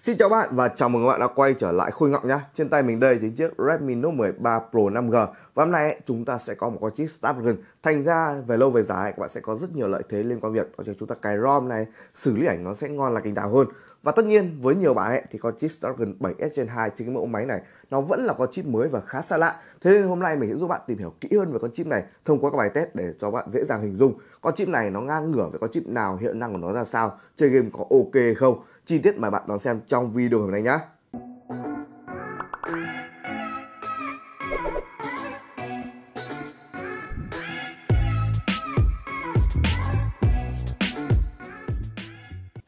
Xin chào bạn và chào mừng các bạn đã quay trở lại Khôi Ngọng nhá. Trên tay mình đây chính chiếc Redmi Note 13 Pro 5G. Và hôm nay chúng ta sẽ có một con chip Snapdragon. Thành ra về lâu về dài các bạn sẽ có rất nhiều lợi thế liên quan việc đó cho chúng ta cài ROM này, xử lý ảnh nó sẽ ngon là kinh đào hơn. Và tất nhiên với nhiều bạn ấy thì con chip Snapdragon 7S Gen 2 trên cái mẫu máy này nó vẫn là con chip mới và khá xa lạ. Thế nên hôm nay mình sẽ giúp bạn tìm hiểu kỹ hơn về con chip này thông qua các bài test để cho bạn dễ dàng hình dung con chip này nó ngang ngửa với con chip nào, hiệu năng của nó ra sao, chơi game có ok không chi tiết mà bạn đón xem trong video hôm nay nhé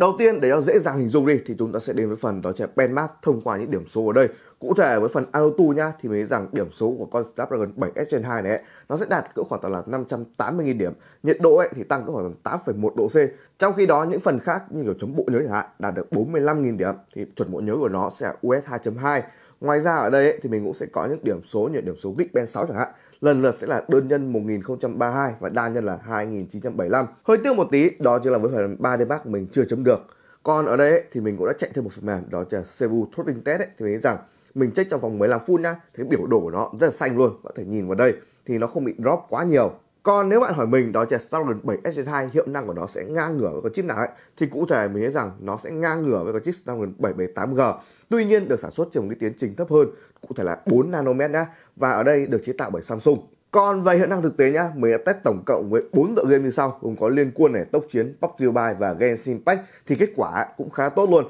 Đầu tiên để cho dễ dàng hình dung đi thì chúng ta sẽ đến với phần đó là benchmark thông qua những điểm số ở đây. Cụ thể với phần Auto nhá thì mình thấy rằng điểm số của con Snapdragon 7 s Gen 2 này nó sẽ đạt cỡ khoảng tầm là 580.000 điểm. Nhiệt độ ấy thì tăng cỡ khoảng 8,1 độ C. Trong khi đó những phần khác như kiểu chấm bộ nhớ chẳng hạn đạt được 45.000 điểm thì chuẩn bộ nhớ của nó sẽ US 2.2. Ngoài ra ở đây ấy, thì mình cũng sẽ có những điểm số như điểm số Geekbench 6 chẳng hạn lần lượt sẽ là đơn nhân 1032 và đa nhân là 2975. Hơi tiếc một tí, đó chính là với phần 3 d mark mình chưa chấm được. Còn ở đây ấy, thì mình cũng đã chạy thêm một phần mềm đó là Cebu Throttling Test ấy, thì mình thấy rằng mình check trong vòng 15 phút nhá, thấy biểu đồ của nó rất là xanh luôn, có thể nhìn vào đây thì nó không bị drop quá nhiều còn nếu bạn hỏi mình đó là Snapdragon 7 SG2 hiệu năng của nó sẽ ngang ngửa với con chip nào ấy thì cụ thể mình thấy rằng nó sẽ ngang ngửa với con chip Snapdragon 778G. Tuy nhiên được sản xuất trên một cái tiến trình thấp hơn, cụ thể là 4 nanomet nhá và ở đây được chế tạo bởi Samsung. Còn về hiệu năng thực tế nhá, mình đã test tổng cộng với 4 tựa game như sau, gồm có Liên Quân này, Tốc Chiến, PUBG Mobile và Genshin Impact thì kết quả cũng khá tốt luôn.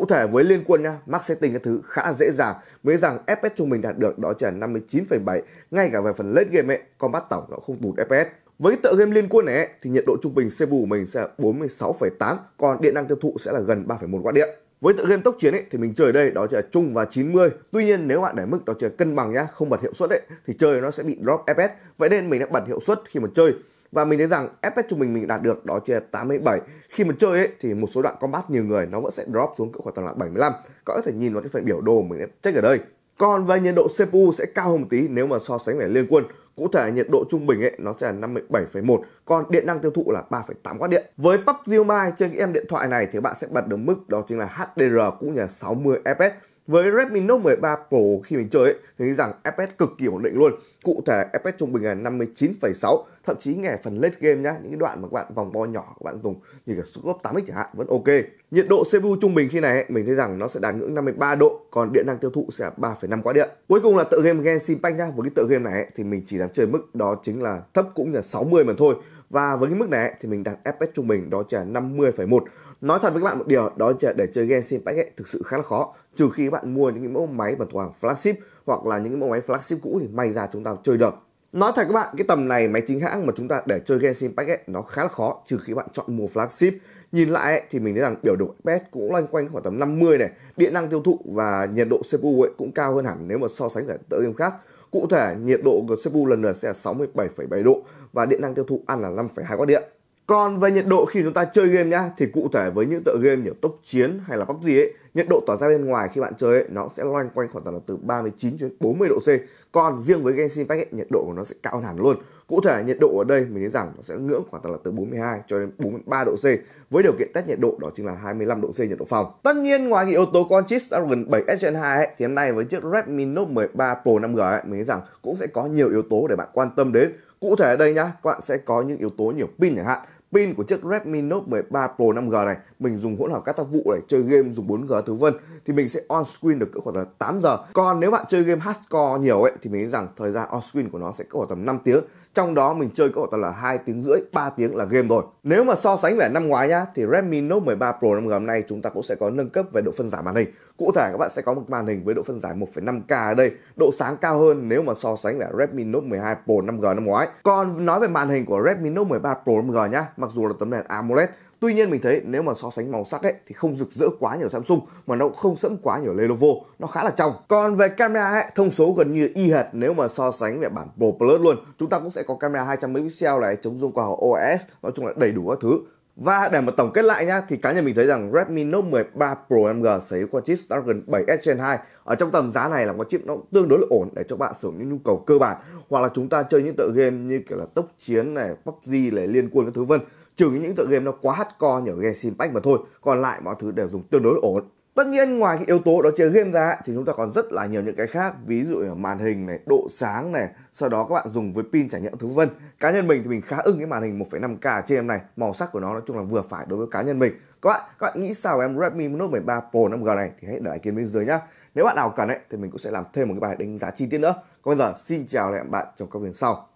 Cụ thể với Liên Quân nhá Mark sẽ tính cái thứ khá dễ dàng mới rằng FPS trung bình đạt được đó chỉ là 59,7 ngay cả về phần late game ấy, combat tổng nó không tụt FPS. Với tựa game liên quân này ấy, thì nhiệt độ trung bình CPU của mình sẽ là 46,8 còn điện năng tiêu thụ sẽ là gần 3,1W điện. Với tựa game tốc chiến ấy, thì mình chơi đây đó chỉ là trung và 90. Tuy nhiên nếu bạn để mức đó chỉ là cân bằng nhá, không bật hiệu suất ấy thì chơi nó sẽ bị drop FPS. Vậy nên mình đã bật hiệu suất khi mà chơi và mình thấy rằng fps trung bình mình đạt được đó chính là 87 khi mà chơi ấy, thì một số đoạn combat nhiều người nó vẫn sẽ drop xuống cỡ khoảng tầm là 75 các có thể nhìn vào cái phần biểu đồ mình đã check ở đây còn về nhiệt độ CPU sẽ cao hơn một tí nếu mà so sánh với liên quân Cụ thể nhiệt độ trung bình ấy nó sẽ là 57,1 Còn điện năng tiêu thụ là 3,8W điện Với PUBG Mobile trên cái em điện thoại này thì bạn sẽ bật được mức đó chính là HDR cũng như là 60 FPS với Redmi Note 13 Pro khi mình chơi ấy, thấy rằng FPS cực kỳ ổn định luôn. Cụ thể FPS trung bình là 59,6, thậm chí nghe phần late game nhá, những cái đoạn mà các bạn vòng bo nhỏ các bạn dùng như kiểu scope 8x chẳng hạn vẫn ok. Nhiệt độ CPU trung bình khi này ấy, mình thấy rằng nó sẽ đạt ngưỡng 53 độ, còn điện năng tiêu thụ sẽ là 3,5 quá điện. Cuối cùng là tựa game Genshin Impact nhá, với cái tựa game này ấy, thì mình chỉ dám chơi mức đó chính là thấp cũng là 60 mà thôi và với cái mức này thì mình đặt FPS trung bình đó chỉ là 50,1. Nói thật với các bạn một điều, đó chỉ là để chơi Genshin Impact ấy, thực sự khá là khó. Trừ khi các bạn mua những cái mẫu máy mà thuộc hàng flagship hoặc là những cái mẫu máy flagship cũ thì may ra chúng ta chơi được. Nói thật các bạn, cái tầm này máy chính hãng mà chúng ta để chơi Genshin Impact ấy, nó khá là khó trừ khi bạn chọn mua flagship. Nhìn lại ấy, thì mình thấy rằng biểu đồ FPS cũng loanh quanh khoảng tầm 50 này, điện năng tiêu thụ và nhiệt độ CPU ấy cũng cao hơn hẳn nếu mà so sánh với các tựa game khác. Cụ thể nhiệt độ của CPU lần lượt sẽ là 67,7 độ và điện năng tiêu thụ ăn là 5,2W điện. Còn về nhiệt độ khi chúng ta chơi game nhá thì cụ thể với những tựa game như tốc chiến hay là PUBG ấy, nhiệt độ tỏa ra bên ngoài khi bạn chơi ấy, nó sẽ loanh quanh khoảng tầm là từ 39 đến 40 độ C. Còn riêng với Genshin Impact ấy, nhiệt độ của nó sẽ cao hẳn luôn. Cụ thể nhiệt độ ở đây mình thấy rằng nó sẽ ngưỡng khoảng tầm là từ 42 cho đến 43 độ C với điều kiện test nhiệt độ đó chính là 25 độ C nhiệt độ phòng. Tất nhiên ngoài những yếu tố con chip Snapdragon 7 s Gen 2 ấy, thì hôm nay với chiếc Redmi Note 13 Pro 5G ấy, mình thấy rằng cũng sẽ có nhiều yếu tố để bạn quan tâm đến. Cụ thể ở đây nhá, các bạn sẽ có những yếu tố nhiều pin chẳng hạn pin của chiếc Redmi Note 13 Pro 5G này mình dùng hỗn hợp các tác vụ để chơi game dùng 4G thứ vân thì mình sẽ on screen được cỡ khoảng tầm 8 giờ còn nếu bạn chơi game hardcore nhiều ấy thì mình nghĩ rằng thời gian on screen của nó sẽ có khoảng tầm 5 tiếng trong đó mình chơi có khoảng tầm là hai tiếng rưỡi 3 tiếng là game rồi nếu mà so sánh với năm ngoái nhá thì Redmi Note 13 Pro năm hôm nay chúng ta cũng sẽ có nâng cấp về độ phân giải màn hình. Cụ thể các bạn sẽ có một màn hình với độ phân giải 1.5K ở đây, độ sáng cao hơn nếu mà so sánh với Redmi Note 12 Pro 5G năm ngoái. Còn nói về màn hình của Redmi Note 13 Pro 5G nhá, mặc dù là tấm nền AMOLED Tuy nhiên mình thấy nếu mà so sánh màu sắc ấy thì không rực rỡ quá nhiều Samsung mà nó cũng không sẫm quá nhiều Lenovo, nó khá là trong. Còn về camera ấy, thông số gần như y hệt nếu mà so sánh về bản Pro Plus luôn. Chúng ta cũng sẽ có camera 200 megapixel này, chống rung qua hậu OIS nói chung là đầy đủ các thứ. Và để mà tổng kết lại nhá thì cá nhân mình thấy rằng Redmi Note 13 Pro 5G sở hữu con chip Snapdragon 7S Gen 2 ở trong tầm giá này là con chip nó tương đối là ổn để cho bạn sử dụng những nhu cầu cơ bản hoặc là chúng ta chơi những tựa game như kiểu là tốc chiến này, PUBG này, liên quân các thứ vân trừ những tựa game nó quá hardcore như ở game Simpac mà thôi còn lại mọi thứ đều dùng tương đối ổn tất nhiên ngoài cái yếu tố đó chơi game ra thì chúng ta còn rất là nhiều những cái khác ví dụ như màn hình này độ sáng này sau đó các bạn dùng với pin trải nghiệm thứ vân cá nhân mình thì mình khá ưng cái màn hình 1 5 k trên em này màu sắc của nó nói chung là vừa phải đối với cá nhân mình các bạn các bạn nghĩ sao em Redmi Note 13 Pro 5G này thì hãy để lại kiến bên dưới nhá nếu bạn nào cần ấy thì mình cũng sẽ làm thêm một cái bài đánh giá chi tiết nữa còn bây giờ xin chào lại bạn trong các video sau